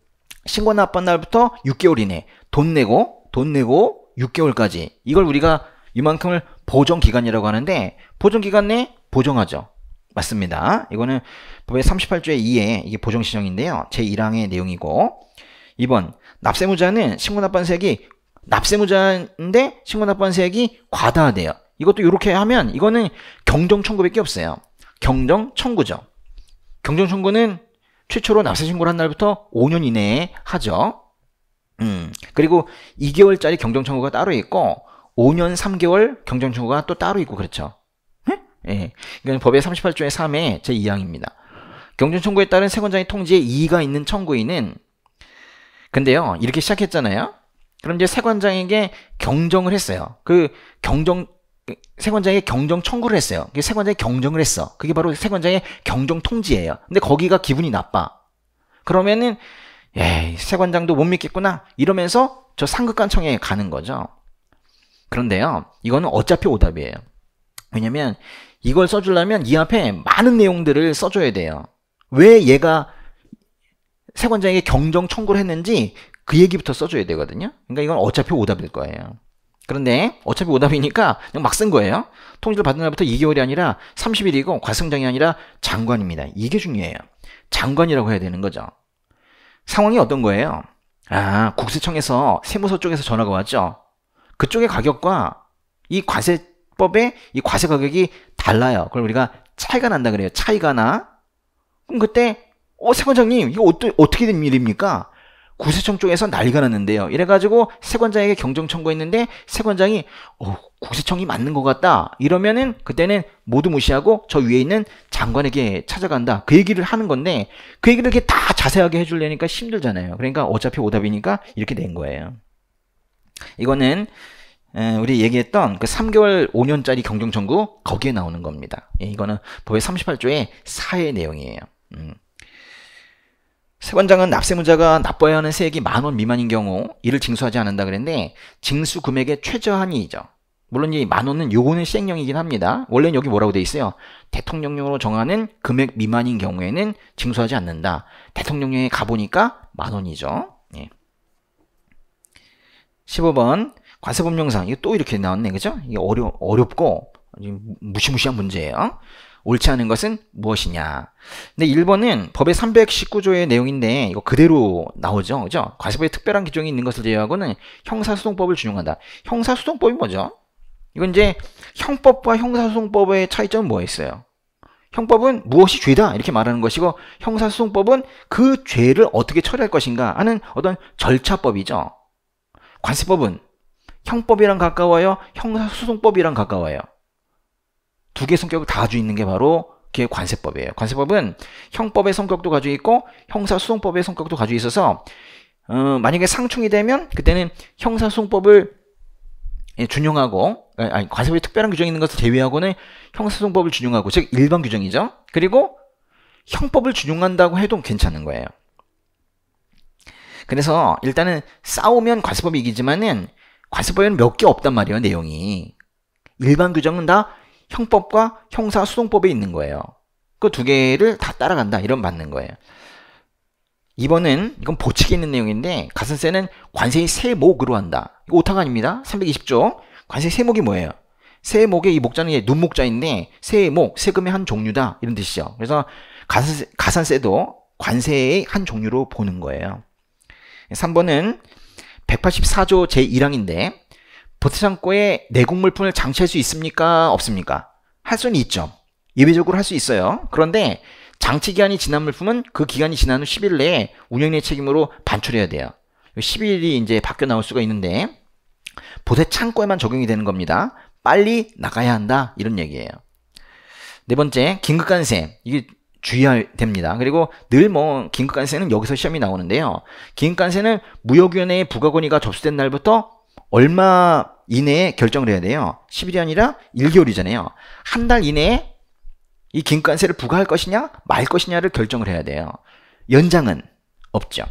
신고 납부한 날부터 6개월 이내 돈 내고 돈 내고 6개월까지 이걸 우리가 이만큼을 보정 기간이라고 하는데 보정 기간 내 보정하죠. 맞습니다. 이거는 법의 38조의 2에 이게 보정신형인데요. 제1항의 내용이고 2번 납세무자는 신고납반세액이 납세무자인데 신고납반세액이 과다하대요. 이것도 이렇게 하면 이거는 경정청구밖에 없어요. 경정청구죠. 경정청구는 최초로 납세신고를 한 날부터 5년 이내에 하죠. 음, 그리고 2개월짜리 경정청구가 따로 있고 5년 3개월 경정청구가 또 따로 있고 그렇죠. 예. 이건 그러니까 법의 38조의 3의 제2항입니다. 경준 청구에 따른 세권장의 통지에 이의가 있는 청구인은 근데요 이렇게 시작했잖아요. 그럼 이제 세관장에게 경정을 했어요. 그 경정 세관장에게 경정 청구를 했어요. 그 세관장이 경정을 했어. 그게 바로 세관장의 경정 통지예요. 근데 거기가 기분이 나빠. 그러면은 에 예, 세관장도 못 믿겠구나 이러면서 저 상급관청에 가는 거죠. 그런데요 이거는 어차피 오답이에요. 왜냐면 이걸 써주려면 이 앞에 많은 내용들을 써줘야 돼요. 왜 얘가 세관장에게 경정 청구를 했는지 그 얘기부터 써줘야 되거든요. 그러니까 이건 어차피 오답일 거예요. 그런데 어차피 오답이니까 그냥 막 쓴 거예요. 통지를 받은 날부터 2개월이 아니라 30일이고 과승장이 아니라 장관입니다. 이게 중요해요. 장관이라고 해야 되는 거죠. 상황이 어떤 거예요? 아, 국세청에서 세무서 쪽에서 전화가 왔죠. 그쪽의 가격과 이 과세 화법의 이 과세 가격이 달라요. 그럼 우리가 차이가 난다 그래요. 차이가 나. 그럼 그때 어 세관장님 이거 어떠, 어떻게 된 일입니까? 구세청 쪽에서 난리가 났는데요. 이래가지고 세관장에게 경정 청구했는데 세관장이 어, 국세청이 맞는 것 같다. 이러면은 그때는 모두 무시하고 저 위에 있는 장관에게 찾아간다. 그 얘기를 하는 건데 그 얘기를 이렇게 다 자세하게 해주려니까 힘들잖아요. 그러니까 어차피 오답이니까 이렇게 된 거예요. 이거는 예, 우리 얘기했던 그 3개월 5년짜리 경정 청구 거기에 나오는 겁니다. 예, 이거는 법의 38조의 4의 내용이에요. 음. 세관장은 납세무자가 납부해야 하는 세액이 만원 미만인 경우 이를 징수하지 않는다 그랬는데 징수 금액의 최저한이죠. 물론 이 만 원은 요거는 시행령이긴 합니다. 원래는 여기 뭐라고 돼 있어요? 대통령령으로 정하는 금액 미만인 경우에는 징수하지 않는다. 대통령령에 가보니까 만 원이죠. 예. 15번 과세법령상 이게 또 이렇게 나왔네 그죠? 이게 어려 어렵고 무시무시한 문제예요. 옳지 않은 것은 무엇이냐? 근데 1번은 법의 319조의 내용인데 이거 그대로 나오죠. 그죠? 과세법에 특별한 규정이 있는 것을 제외하고는 형사소송법을 준용한다. 형사소송법이 뭐죠? 이건 이제 형법과 형사소송법의 차이점은 뭐에 있어요? 형법은 무엇이 죄다 이렇게 말하는 것이고 형사소송법은 그 죄를 어떻게 처리할 것인가 하는 어떤 절차법이죠. 관세법은 형법이랑 가까워요. 형사소송법이랑 가까워요. 두 개의 성격을 다 가지고 있는 게 바로 그게 관세법이에요. 관세법은 형법의 성격도 가지고 있고 형사소송법의 성격도 가지고 있어서 어, 만약에 상충이 되면 그때는 형사소송법을 예, 준용하고 예, 아니 관세법에 특별한 규정이 있는 것을 제외하고는 형사소송법을 준용하고 즉 일반 규정이죠. 그리고 형법을 준용한다고 해도 괜찮은 거예요. 그래서 일단은 싸우면 관세법이 이기지만은 관세법에는 몇 개 없단 말이에요, 내용이. 일반 규정은 다 형법과 형사 수동법에 있는 거예요. 그 두 개를 다 따라간다. 이런 맞는 거예요. 이번은 이건 보칙에 있는 내용인데 가산세는 관세의 세목으로 한다. 이거 오타가 아닙니다. 320조. 관세 세목이 뭐예요? 세목의 이 목자는 눈목자인데 세목, 세금의 한 종류다. 이런 뜻이죠. 그래서 가산세, 가산세도 관세의 한 종류로 보는 거예요. 3번은 184조 제1항인데 보트창고에 내국물품을 장치할 수 있습니까? 없습니까? 할 수는 있죠. 예외적으로 할 수 있어요. 그런데 장치 기한이 지난 물품은 그 기간이 지난 후 10일 내에 운영의 책임으로 반출해야 돼요. 10일이 이제 바뀌어 나올 수가 있는데 보세 창고에만 적용이 되는 겁니다. 빨리 나가야 한다 이런 얘기예요. 네 번째 긴급간세 이게 주의해야 됩니다. 그리고 늘 뭐긴급관세는 여기서 시험이 나오는데요. 긴급관세는 무역위원회의 부가권위가 접수된 날부터 얼마 이내에 결정을 해야 돼요. 1 1년이 아니라 1개월이잖아요. 한 달 이내에 이긴급관세를 부과할 것이냐 말 것이냐를 결정을 해야 돼요. 연장은 없죠.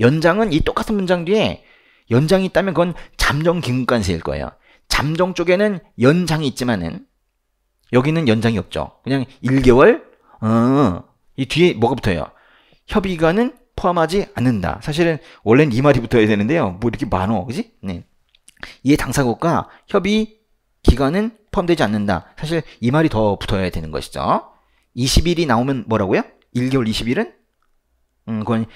연장은 이 똑같은 문장 뒤에 연장이 있다면 그건 잠정 긴급관세일 거예요. 잠정 쪽에는 연장이 있지만은 여기는 연장이 없죠. 그냥 1개월 어, 이 뒤에 뭐가 붙어요? 협의기관은 포함하지 않는다. 사실은 원래는 이 말이 붙어야 되는데요. 뭐 이렇게 많어, 그지? 네. 이해 당사국과 협의 기간은 포함되지 않는다. 사실 이 말이 더 붙어야 되는 것이죠. 20일이 나오면 뭐라고요? 1개월 20일은? 음, 그건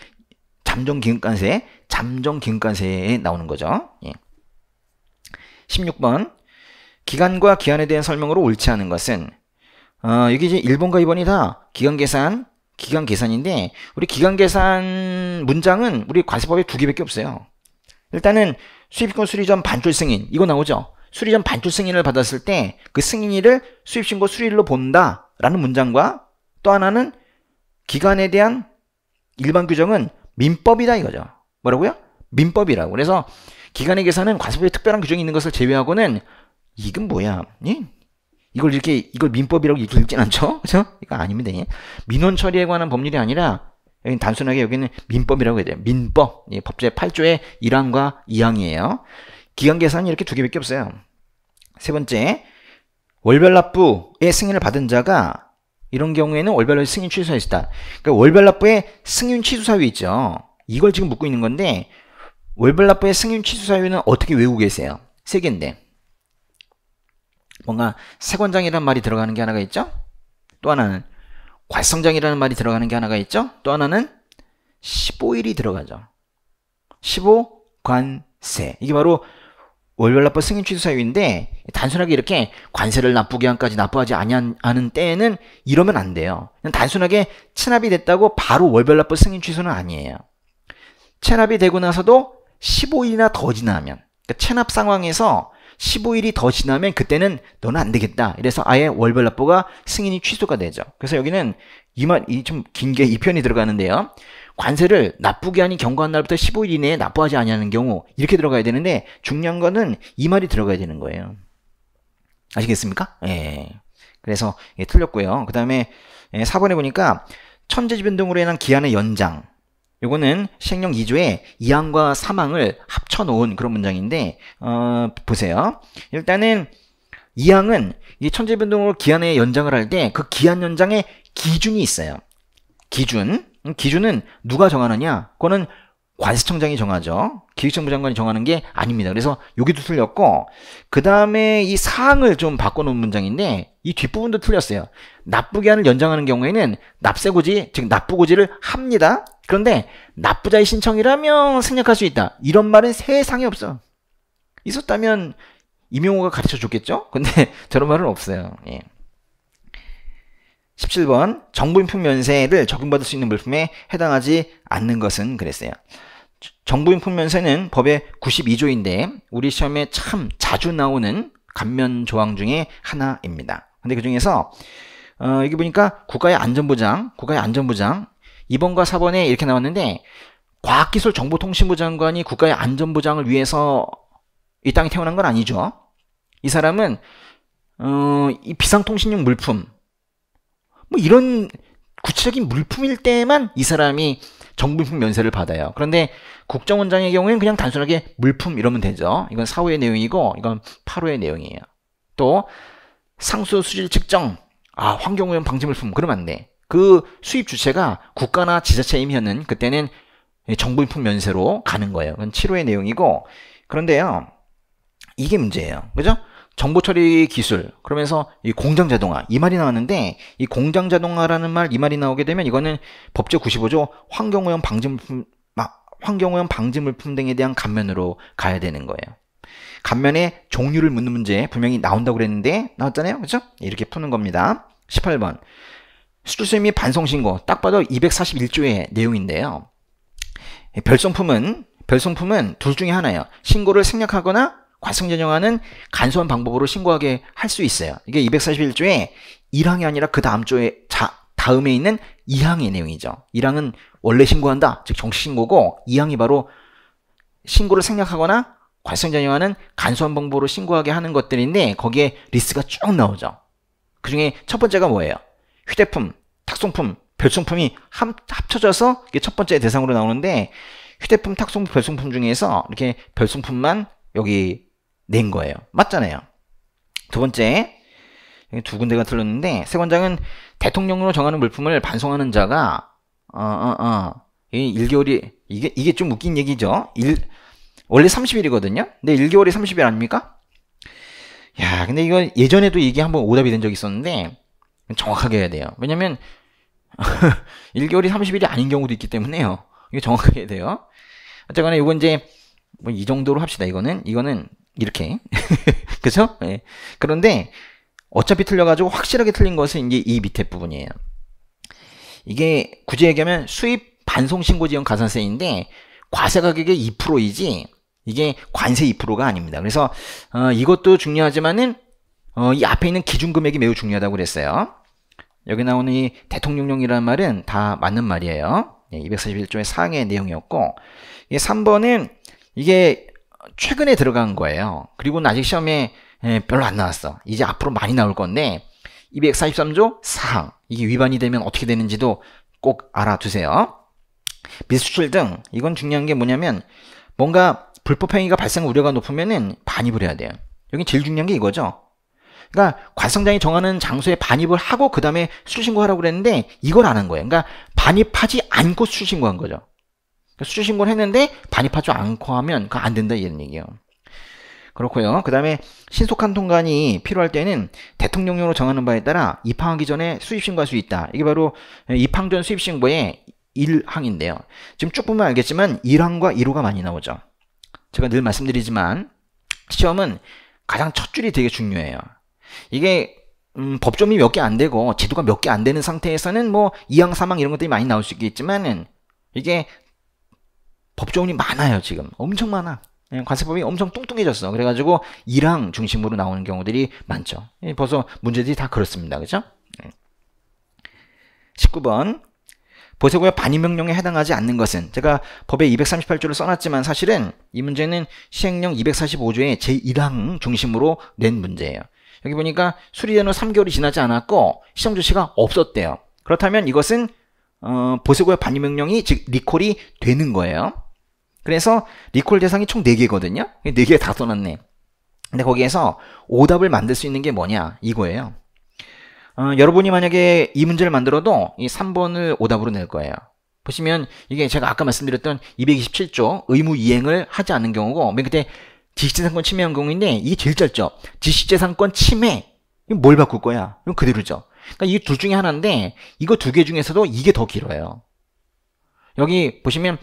잠정기간세, 잠정기간세에 나오는 거죠. 예. 16번 기간과 기한에 대한 설명으로 옳지 않은 것은 어, 이게 이제 1번과 2번이 다 기간 계산, 기간 계산인데 우리 기간 계산 문장은 우리 과세법에 두 개밖에 없어요. 일단은 수입권수리전 반출 승인 이거 나오죠. 수리전 반출 승인을 받았을 때 그 승인일을 수입신고 수리일로 본다라는 문장과 또 하나는 기간에 대한 일반 규정은 민법이다 이거죠. 뭐라고요? 민법이라고. 그래서 기간의 계산은 과세법에 특별한 규정이 있는 것을 제외하고는 이건 뭐야? 이? 이걸 이렇게 이걸 민법이라고 이렇게 읽진 않죠, 그렇죠? 이거 아니면 돼. 민원 처리에 관한 법률이 아니라 여기 단순하게 여기는 민법이라고 해야 돼요. 민법, 예, 법제 8조의 1항과 2항이에요. 기간 계산이 이렇게 두 개밖에 없어요. 세 번째, 월별 납부의 승인을 받은 자가 이런 경우에는 월별로 승인 취소할 수 있다. 그러니까 월별 납부의 승인 취소 사유 있죠. 이걸 지금 묻고 있는 건데 월별 납부의 승인 취소 사유는 어떻게 외우고 계세요? 세 개인데. 뭔가 색원장이라는 말이 들어가는 게 하나가 있죠. 또 하나는 괄성장이라는 말이 들어가는 게 하나가 있죠. 또 하나는 15일이 들어가죠. 15관세. 이게 바로 월별납부 승인 취소 사유인데 단순하게 이렇게 관세를 납부기 한까지 납부하지 않은 때에는 이러면 안 돼요. 단순하게 체납이 됐다고 바로 월별납부 승인 취소는 아니에요. 체납이 되고 나서도 15일이나 더 지나면 그러니까 체납 상황에서 15일이 더 지나면 그때는 너는 안 되겠다. 이래서 아예 월별 납부가 승인이 취소가 되죠. 그래서 여기는 이말 이좀 긴 게 이 편이 들어가는데요. 관세를 납부기한이 경과한 날부터 15일 이내에 납부하지 아니하는 경우 이렇게 들어가야 되는데 중요한 거는 이 말이 들어가야 되는 거예요. 아시겠습니까? 예. 그래서 예, 틀렸고요. 그 다음에 예, 4번에 보니까 천재지 변동으로 인한 기한의 연장 요거는 시행령 2조에 이항과 사망을 합쳐놓은 그런 문장인데 어, 보세요. 일단은 이항은 이 천재변동으로 기한의 연장을 할 때 그 기한 연장의 기준이 있어요. 기준. 음, 기준은 누가 정하느냐? 그거는 관세청장이 정하죠. 기획청부 장관이 정하는 게 아닙니다. 그래서 여기도 틀렸고 그 다음에 이 사항을 좀 바꿔놓은 문장인데 이 뒷부분도 틀렸어요. 납부기한을 연장하는 경우에는 납세고지, 즉 납부고지를 합니다. 그런데 납부자의 신청이라면 생략할 수 있다. 이런 말은 세상에 없어. 있었다면 임용호가 가르쳐 줬겠죠? 근데 저런 말은 없어요. 예. 17번 정부인품 면세를 적용받을 수 있는 물품에 해당하지 않는 것은 그랬어요. 정부인품 면세는 법의 92조인데 우리 시험에 참 자주 나오는 감면 조항 중에 하나입니다. 근데 그 중에서 어, 여기 보니까 국가의 안전보장, 국가의 안전보장, 2번과 4번에 이렇게 나왔는데 과학기술정보통신부 장관이 국가의 안전보장을 위해서 이 땅에 태어난 건 아니죠. 이 사람은 어, 이 비상통신용 물품 뭐 이런 구체적인 물품일 때만 이 사람이 정부품 면세를 받아요. 그런데 국정원장의 경우에는 그냥 단순하게 물품 이러면 되죠. 이건 사후의 내용이고 이건 8호의 내용이에요. 또 상수 수질 측정, 아 환경오염 방지 물품 그러면 안 돼. 그 수입 주체가 국가나 지자체 임이었는 그때는 정부인품 면세로 가는 거예요. 그건 치료의 내용이고 그런데요. 이게 문제예요. 그죠? 정보 처리 기술 그러면서 이 공장 자동화 이 말이 나왔는데 이 공장 자동화라는 말 이 말이 나오게 되면 이거는 법제 95조 환경오염 방지물품 아, 환경오염 방지물품 등에 대한 감면으로 가야 되는 거예요. 감면의 종류를 묻는 문제 분명히 나온다고 그랬는데 나왔잖아요. 그죠 이렇게 푸는 겁니다. 18번 수주수익 및 반송신고 딱 봐도 241조의 내용인데요. 예, 별송품은 별성품은 둘 중에 하나예요. 신고를 생략하거나 과승전형하는 간소한 방법으로 신고하게 할 수 있어요. 이게 241조에 1항이 아니라 그 다음 조에 자, 다음에 있는 2항의 내용이죠. 1항은 원래 신고한다, 즉 정식 신고고 2항이 바로 신고를 생략하거나 과승전형하는 간소한 방법으로 신고하게 하는 것들인데 거기에 리스트가 쭉 나오죠. 그 중에 첫 번째가 뭐예요? 휴대품 탁송품, 별송품이 함, 합쳐져서 이게 첫 번째 대상으로 나오는데 휴대폰, 탁송품, 별송품 중에서 이렇게 별송품만 여기 낸 거예요. 맞잖아요. 두 번째, 두 군데가 틀렸는데 세 권장은 대통령으로 정하는 물품을 반송하는 자가 어, 어, 어. 이 1개월이 이게 이게 좀 웃긴 얘기죠. 일, 원래 30일이거든요. 근데 1개월이 30일 아닙니까? 야, 근데 이건 예전에도 이게 한 번 오답이 된 적이 있었는데 정확하게 해야 돼요. 왜냐면 1개월이 30일이 아닌 경우도 있기 때문에요. 이게 정확해야 돼요. 어쨌거나 이건 이제 뭐이 정도로 합시다. 이거는 이거는 이렇게 그죠? 네. 그런데 어차피 틀려가지고 확실하게 틀린 것은 이제 이 밑에 부분이에요. 이게 굳이 얘기하면 수입 반송 신고 지원 가산세인데 과세 가격의 2%이지 이게 관세 2%가 아닙니다. 그래서 어, 이것도 중요하지만은 어, 이 앞에 있는 기준 금액이 매우 중요하다고 그랬어요. 여기 나오는 이 대통령령이라는 말은 다 맞는 말이에요. 241조의 예, 사항의 내용이었고 이 3번은 이게 최근에 들어간 거예요. 그리고는 아직 시험에 예, 별로 안 나왔어. 이제 앞으로 많이 나올 건데 243조 사항 이게 위반이 되면 어떻게 되는지도 꼭 알아두세요. 미수출 등 이건 중요한 게 뭐냐면 뭔가 불법 행위가 발생 우려가 높으면은 반입을 해야 돼요. 여기 제일 중요한 게 이거죠. 그러니까 과성장이 정하는 장소에 반입을 하고 그 다음에 수신고하라고 그랬는데 이걸 안 한 거예요. 그러니까 반입하지 않고 수신고한 거죠. 그러니까 수신고를 했는데 반입하지 않고 하면 그거안 된다 이런 얘기예요. 그렇고요. 그 다음에 신속한 통관이 필요할 때는 대통령령으로 정하는 바에 따라 입항하기 전에 수입신고할 수 있다. 이게 바로 입항 전 수입신고의 1항인데요. 지금 쭉 보면 알겠지만 1항과 1호가 많이 나오죠. 제가 늘 말씀드리지만 시험은 가장 첫 줄이 되게 중요해요. 이게 음, 법조문이 몇 개 안 되고 제도가 몇 개 안 되는 상태에서는 뭐 이항 사망 이런 것들이 많이 나올 수 있겠지만은 이게 법조문이 많아요 지금 엄청 많아 예, 관세법이 엄청 뚱뚱해졌어 그래가지고 이항 중심으로 나오는 경우들이 많죠 예, 벌써 문제들이 다 그렇습니다 그죠 19번 예. 보세고의반임명령에 해당하지 않는 것은 제가 법의 238조를 써놨지만 사실은 이 문제는 시행령 245조의 제1항 중심으로 낸 문제예요. 여기 보니까 수리된 후 3개월이 지나지 않았고 시정 조치가 없었대요. 그렇다면 이것은 어, 보수고의 반입 명령이 즉 리콜이 되는 거예요. 그래서 리콜 대상이 총 4개거든요. 4개 다 써놨네. 근데 거기에서 오답을 만들 수 있는 게 뭐냐 이거예요. 어, 여러분이 만약에 이 문제를 만들어도 이 3번을 오답으로 낼 거예요. 보시면 이게 제가 아까 말씀드렸던 227조 의무 이행을 하지 않는 경우고 맨 그때 지식재산권 침해 항공인데 이게 제일 짧죠. 지식재산권 침해 뭘 바꿀 거야? 그럼 그대로죠. 그러니까 이둘 중에 하나인데 이거 두 개 중에서도 이게 더 길어요. 여기 보시면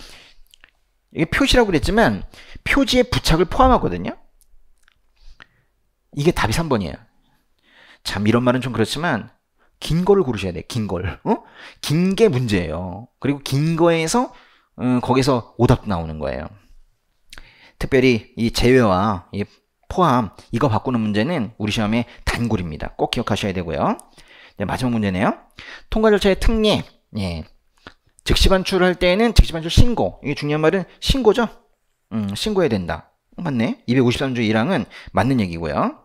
이게 표시라고 그랬지만 표지에 부착을 포함하거든요. 이게 답이 3번이에요. 참 이런 말은 좀 그렇지만 긴 거를 고르셔야 돼. 긴 걸. 어? 긴 게 문제예요. 그리고 긴 거에서 음, 거기서 오답도 나오는 거예요. 특별히 이 제외와 이 포함 이거 바꾸는 문제는 우리 시험의 단골입니다. 꼭 기억하셔야 되고요. 네, 마지막 문제네요. 통과 절차의 특례. 예. 즉시 반출할 때에는 즉시 반출 신고. 이게 중요한 말은 신고죠. 음, 신고해야 된다. 어, 맞네. 253조 1항은 맞는 얘기고요.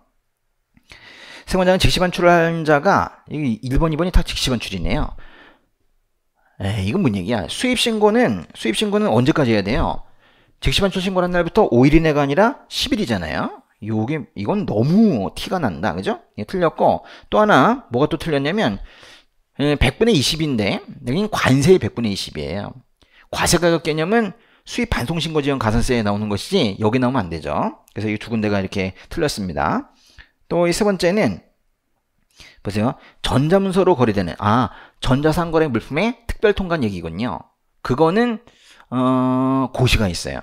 세관장은 즉시 반출한 자가 1번, 2번이 다 즉시 반출이네요. 에이, 이건 뭔 얘기야? 수입 신고는 수입 신고는 언제까지 해야 돼요? 즉시 반출 신고한 날부터 5일 이내가 아니라 10일이잖아요. 요게 이건 너무 티가 난다. 그죠? 예, 틀렸고 또 하나 뭐가 또 틀렸냐면 100분의 예, 20인데 여기 관세의 100분의 20이에요. 과세가격 개념은 수입 반송신고 지원 가산세에 나오는 것이지 여기 나오면 안 되죠. 그래서 이 두 군데가 이렇게 틀렸습니다. 또 이 세 번째는 보세요. 전자문서로 거래되는 아 전자상거래 물품의 특별통관 얘기군요. 그거는 어, 고시가 있어요.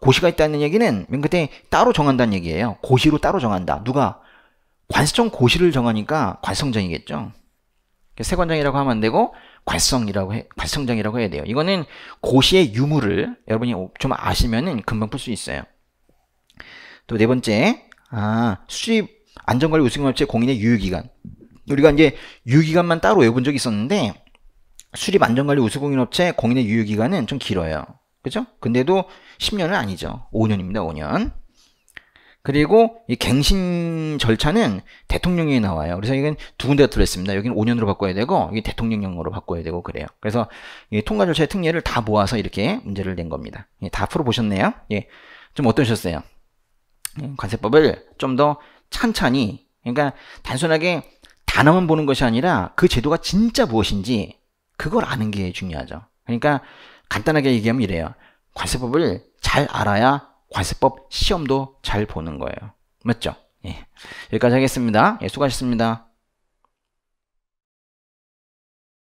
고시가 있다는 얘기는 맨 끝에 따로 정한다는 얘기예요. 고시로 따로 정한다. 누가? 관성 고시를 정하니까 관성장이겠죠. 세관장이라고 그러니까 하면 안 되고 관성이라고 해, 관성장이라고 해야 돼요. 이거는 고시의 유무를 여러분이 좀 아시면은 금방 풀 수 있어요. 또 네 번째, 아수입 안전관리 우수경합체 공인의 유효기간. 우리가 이제 유효기간만 따로 외운 적이 있었는데 수립 안전관리 우수공인업체 공인의 유효기간은 좀 길어요. 그죠? 근데도 10년은 아니죠. 5년입니다. 5년. 그리고 이 갱신 절차는 대통령령에 나와요. 그래서 이건 두 군데가 들어있습니다. 여기는 5년으로 바꿔야 되고 이게 대통령령으로 바꿔야 되고 그래요. 그래서 통과 절차의 특례를 다 모아서 이렇게 문제를 낸 겁니다. 예, 다 풀어보셨네요. 예, 좀 어떠셨어요? 예, 관세법을 좀 더 찬찬히 그러니까 단순하게 단어만 보는 것이 아니라 그 제도가 진짜 무엇인지 그걸 아는 게 중요하죠. 그러니까 간단하게 얘기하면 이래요. 관세법을 잘 알아야 관세법 시험도 잘 보는 거예요. 맞죠? 예. 여기까지 하겠습니다. 예, 수고하셨습니다.